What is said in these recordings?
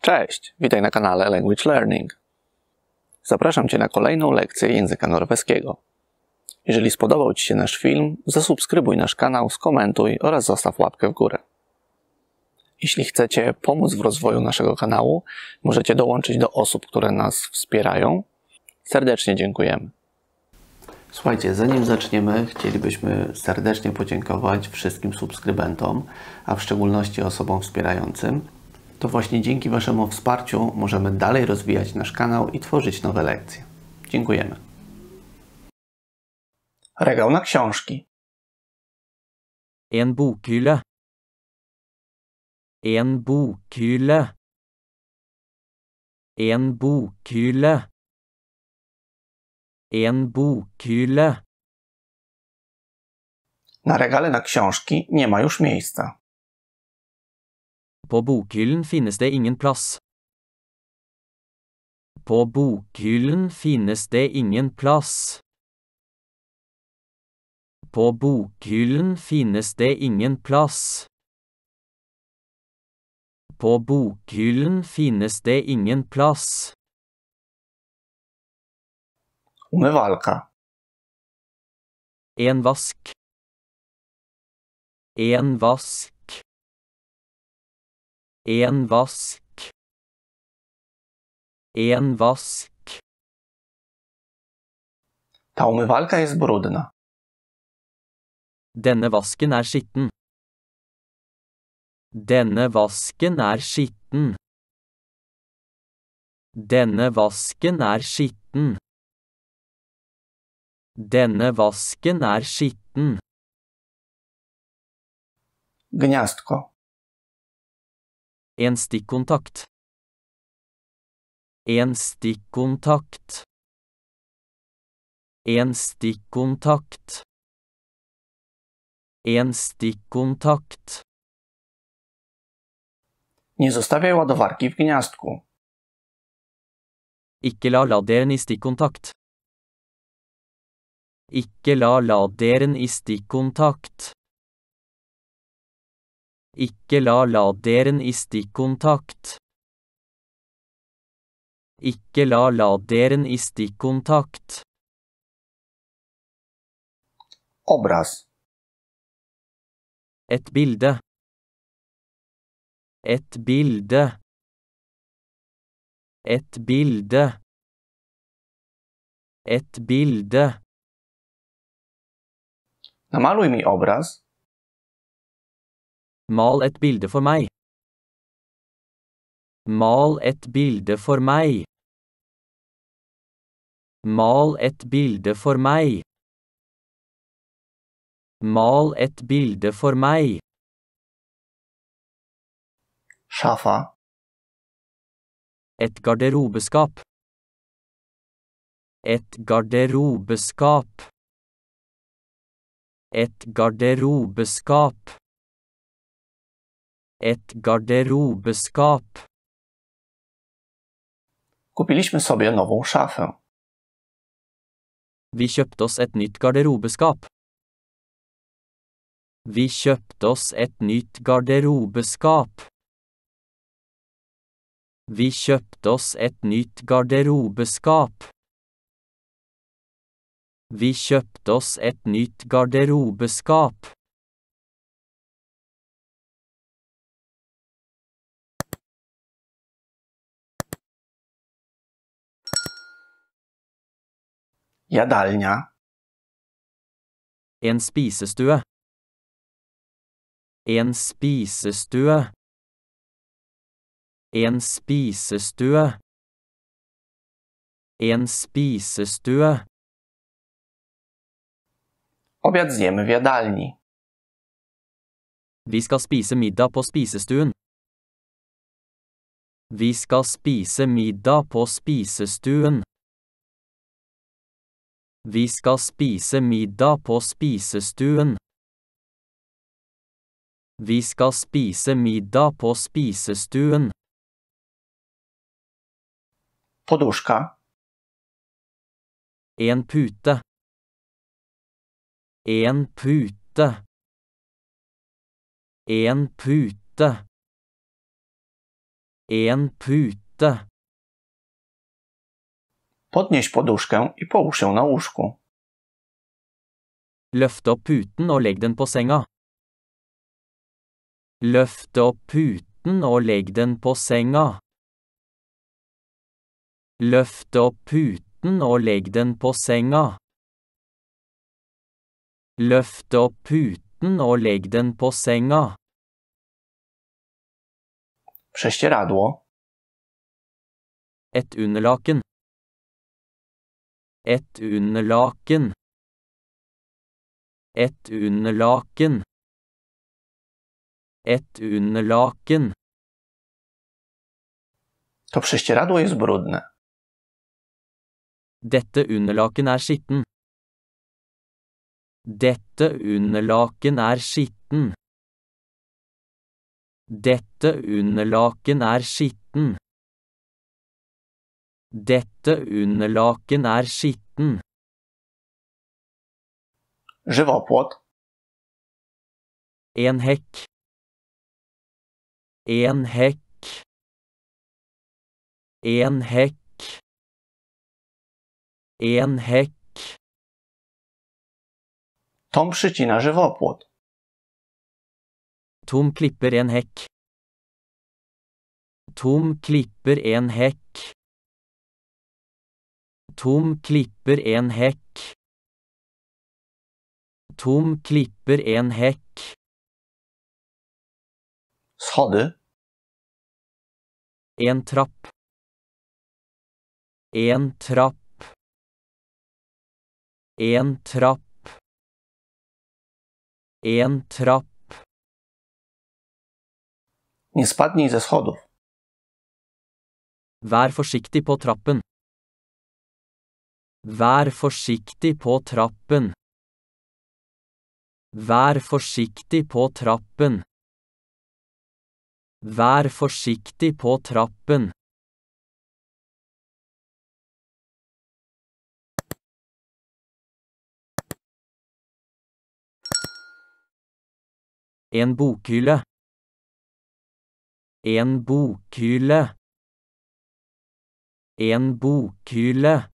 Cześć, witaj na kanale Language Learning. Zapraszam Cię na kolejną lekcję języka norweskiego. Jeżeli spodobał Ci się nasz film, zasubskrybuj nasz kanał, skomentuj oraz zostaw łapkę w górę. Jeśli chcecie pomóc w rozwoju naszego kanału, możecie dołączyć do osób, które nas wspierają. Serdecznie dziękujemy. Słuchajcie, zanim zaczniemy, chcielibyśmy serdecznie podziękować wszystkim subskrybentom, a w szczególności osobom wspierającym. To właśnie dzięki Waszemu wsparciu możemy dalej rozwijać nasz kanał i tworzyć nowe lekcje. Dziękujemy. Regał na książki. En bokhyle. En bokhyle. En bokhyle. En bokhylle. Na regale na książki nie ma już miejsca. På bokhyllen finnes det ingen plass. På bokhyllen finnes det ingen plass. På bokhyllen finnes det ingen plass. På bokhyllen finnes det ingen plass. Umy En vask. En vask. En vask. En vask. Ta umywalka jest brudna. Denne vasken er skitten. Denne vasken er skitten. Denne vasken er skitten. Denne vasken er skitten. Gniazdko. En stikkontakt. En stikkontakt. En stikkontakt. En stikkontakt. Ikke la laderen i stikkontakt. Ikke la laderen i stikkontakt. Ikke la laderen i stikkontakt. Ikke la laderen i stikkontakt. Obraz. Et bilde. Et bilde. Et bilde. Et bilde. Namaluj mi obraz. Mal et bilde for meg. Mal et bilde for meg. Mal et bilde for meg. Mal et bilde for meg. Sjafa. Et garderobeskap. Et garderobeskap. Et garderobeskap. Et garderobeskap. Kupiliśmy sobie nową szafę. Vi kjøpte oss et nytt garderobeskap. Vi kjøpte oss et nytt garderobeskap. Vi kjøpte oss et nytt garderobeskap. Vi kjøpte oss et nytt garderobeskap. Jadalnia. En spisestue. En spisestue. En spisestue. En spisestue. Obiad zjemy w jadalni. Vi skal spise middag på spisestuen. Vi skal spise middag på spisestuen. Vi skal spise middag på spisestuen. Vi skal spise middag på spisestuen. Poduszka. En pute. En pute. En pute. En pute. Podnieś poduszkę i połóż ją na łóżku. Løft opp puten og legg den på senga. Løft opp puten og legg den på senga. Løft opp puten og legg den på senga. Løft opp puten og legg den på senga. Prześcieradło. Et underlaken. Et underlaken. Et underlaken. Et underlaken. To prześcieradło jest brudne. Dette underlaken er skitten. Dette underlaken er skitten. Dette underlaken er skitten. Dette underlaken er skitten. Живопот. En hekk. En hekk. En hekk. En hekk. Tom przycina żywopłot. Tom klipper en hekk. Tom klipper en hekk. Tom klipper en hekk. Tom klipper en hekk. Schody. En trapp. En trapp. En trapp. En trapp. Nie spadnij ze schodów. Vær forsiktig på trappen. Vær forsiktig på trappen. Vær forsiktig på trappen. Vær forsiktig på trappen. En bokhylle. En bokhylle. En bokhylle.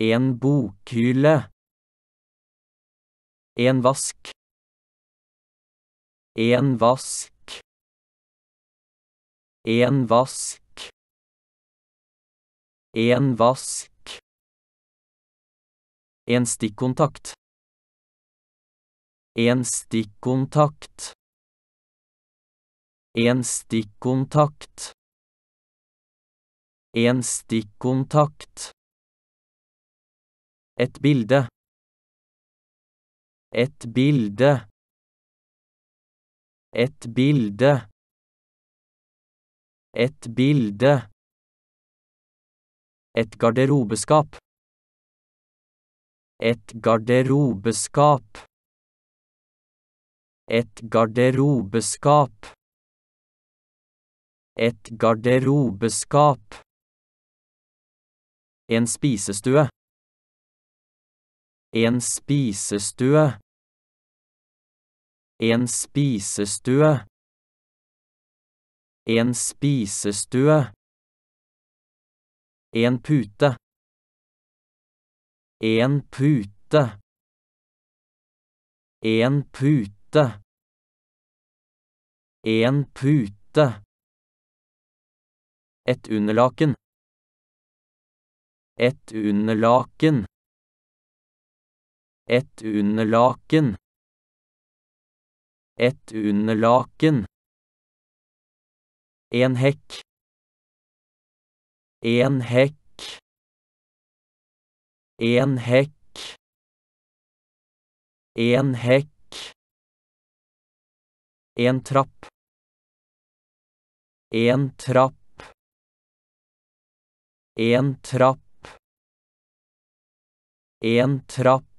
En bokhylle. En vask. En vask. En vask. En vask. En stikkontakt. En stikkontakt. En stikkontakt. En stikkontakt. Et bilde. Et bilde. Et bilde. Et bilde. Et garderobeskap. Et garderobeskap. Et garderobeskap. Et garderobeskap. En spisestue. En spisestue. En spisestue. En spisestue. En pute. En pute. En pute pute. En pute. Et underlaken. Et underlaken. Et underlaken. Et underlaken. En hekk. En hekk. En hekk. En hekk. En trapp. En trapp. En trapp. En trapp.